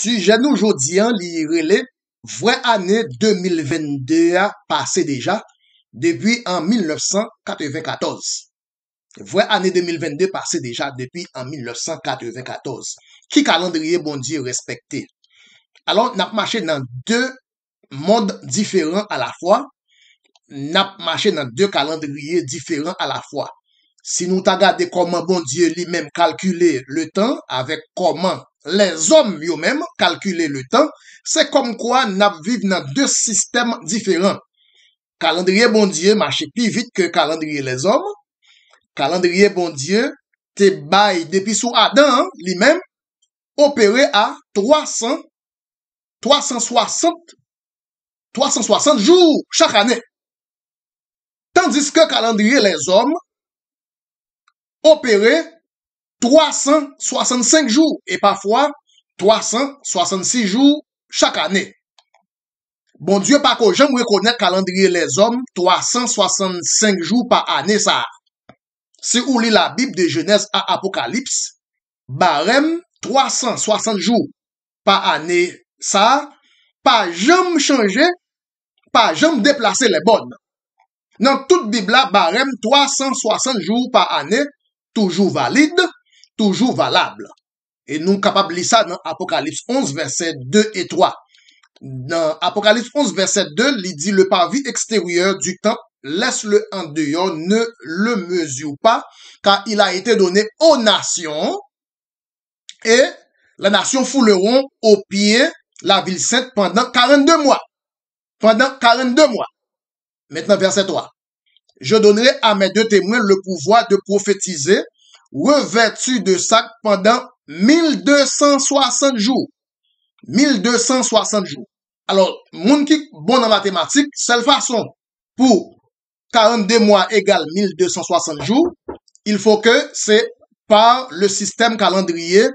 Sujen nou jodi an li yirele, vwen ane 2022 a pase deja depi an 1994. Vwen ane 2022 a pase deja depi an 1994. Ki kalandriye bon diye respekte? Alon nap mache nan de mod diferan a la fwa. Nap mache nan de kalandriye diferan a la fwa. Si nou ta gade koman bon diye li menm kalkule le tan avek koman. Les om yo mem, kalkule le tan, se kom kwa nap vive nan de sistem diferan. Kalandriye bondye mache pi vit ke kalandriye les om. Kalandriye bondye te bay depi sou adan li mem, opere a 300, 360, 360 jou chak ane. Tandis ke kalandriye les om opere... 365 jou et pafwa 366 jou chak ane. Bon diyo pa ko jom rekone kalandriye les om, 365 jou pa ane sa. Se ou li la bib de genèse a apokalips, barem 360 jou pa ane sa, pa jom chanje, pa jom deplase le bon. Nan tout bib la, barem 360 jou pa ane, toujours valable. Et nous capables de ça dans Apocalypse 11, verset 2 et 3. Dans Apocalypse 11, verset 2, il dit le parvis extérieur du temps, laisse-le en dehors, ne le mesure pas, car il a été donné aux nations, et la nation fouleront au pied la ville sainte pendant 42 mois. Pendant 42 mois. Maintenant, verset 3. Je donnerai à mes deux témoins le pouvoir de prophétiser revètu de sak pendant 1260 jou. 1260 jou. Alors, moun ki bon nan matematik, sel fason pou 42 mwa egal 1260 jou, il fò ke se par le sistem kalandriye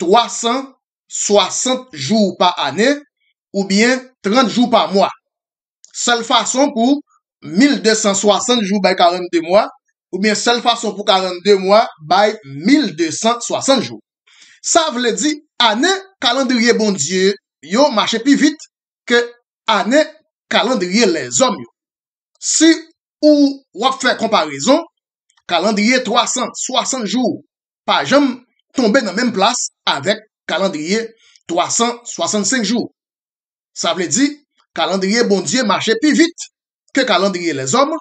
360 jou pa anè ou bien 30 jou pa mwa. Sel fason pou 1260 jou bay 42 mwa, pou mwen sel fason pou 42 mwen bay 1260 jou. Sa vle di, anè kalendriye bondye yo mache pi vit ke anè kalendriye le zom yo. Si ou wap fè komparison, kalendriye 360 jou pa jom tombe nan menm plas avèk kalendriye 365 jou. Sa vle di, kalendriye bondye mache pi vit ke kalendriye le zom yo.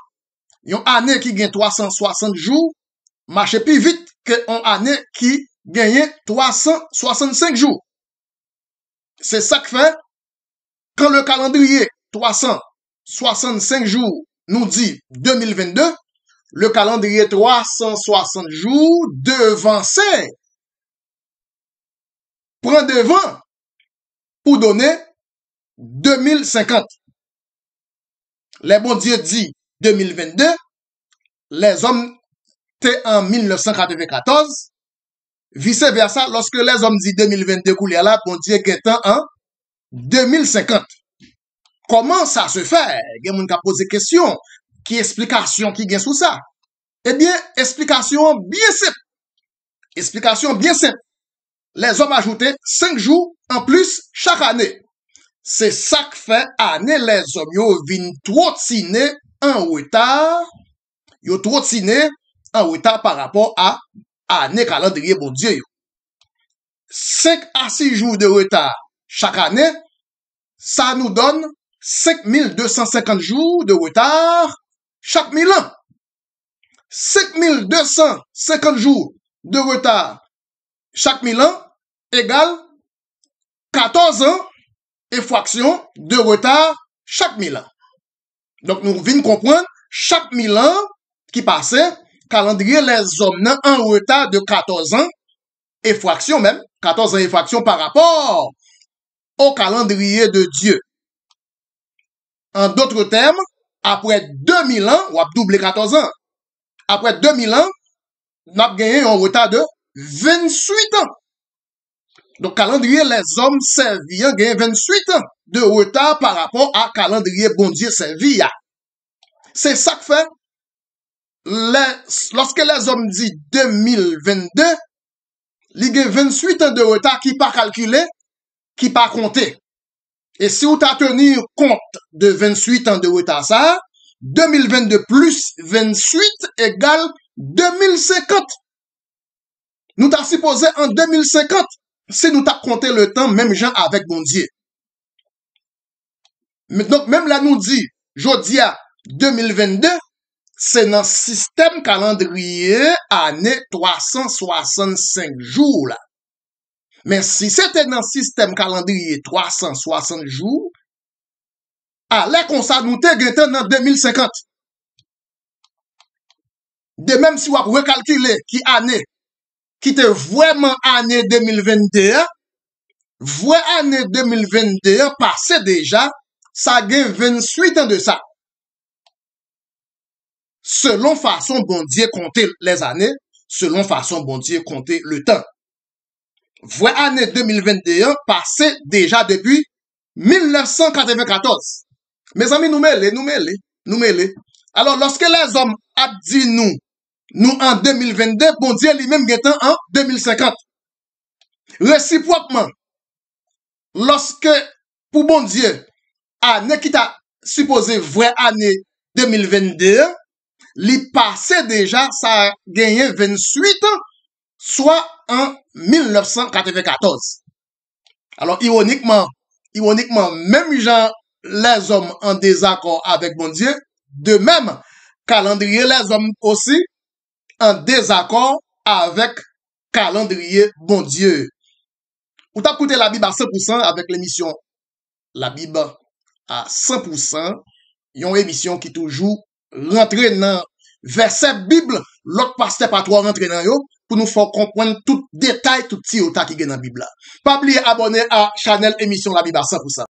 Yon anè ki gen 360 jou, mache pi vit ke yon anè ki genye 365 jou. Se sak fin, kan le kalandriye 365 jou nou di 2022, le kalandriye 360 jou devan se. Pren devan pou donè 2050. Le bon diè di, 2022, les hommes tè en 1994, vice versa, loske les hommes di 2022 kou li ala, pon diè kè tan an 2050. Koman sa se fè? Gen moun ka pose kèsyon. Ki esplikasyon ki gen sou sa? Ebyen, esplikasyon bien sep. Esplikasyon bien sep. Les hommes ajoute 5 jou en plus chak anè. Se sak fè anè, les hommes yon vin trotiney An weta, yo trot sine an weta par rapport a ane kalandriye bon diyo yo. Sek a si jou de weta chak ane, sa nou don sek 1250 jou de weta chak milan. Sek 1250 jou de weta chak milan, egal 14 ane fwaksyon de weta chak milan. Donk nou vin kompran, chak mil an ki pase, kalandriye le zom nan an rota de 14 an e fraksyon men, 14 an e fraksyon par rapport au kalandriye de Diyo. An dotre tem, apre 2000 an, wap double 14 an, apre 2000 an, nap genye an rota de 28 an. Don kalandriye le zom serviyan gen 28 de weta pa rapon a kalandriye bondye serviyan. Se sak fe, loske le zom di 2022, li gen 28 de weta ki pa kalkile, ki pa konte. E se ou ta teni kont de 28 de weta sa, 2022 plus 28 egal 2050. Nou ta sipose en 2050. Se nou tap kontè le tan, mèm jan avèk bon diè. Mèm la nou di, jodi ya 2022, se nan sistem kalandriye anè 365 jù. Mèm si se te nan sistem kalandriye 360 jù, alè kon sa nou te gètè nan 2050. De mèm si wap wè kalkile ki anè, ki te vwèman anè 2021, vwè anè 2021, pase deja, sa ge 28 an de sa. Selon fason bondye konte le zanè, selon fason bondye konte le tan. Vwè anè 2021, pase deja depi 1994. Me zami noume le, noume le, noume le. Alors, loske le zom ap di nou, Nou an 2022, bondye li mèm gèten an 2050. Reciprokman, loske pou bondye, anè ki ta suppose vwè anè 2022, li pase deja sa gèyen 28 an, swa an 1994. Alors ironikman, ironikman mèm jan lèzòm an dezakò avèk bondye, de mèm kalandriye lèzòm osi, an dezakon avek kalandriye bondye. Ou ta koute la bib a 100% avek l'emisyon la bib a 100% yon emisyon ki toujou rentre nan verse bib lot pastep atwa rentre nan yo pou nou fò kompwen tout detay tout ti ou ta ki gen nan bib la. Pa pli abone a chanel emisyon la bib a 100%.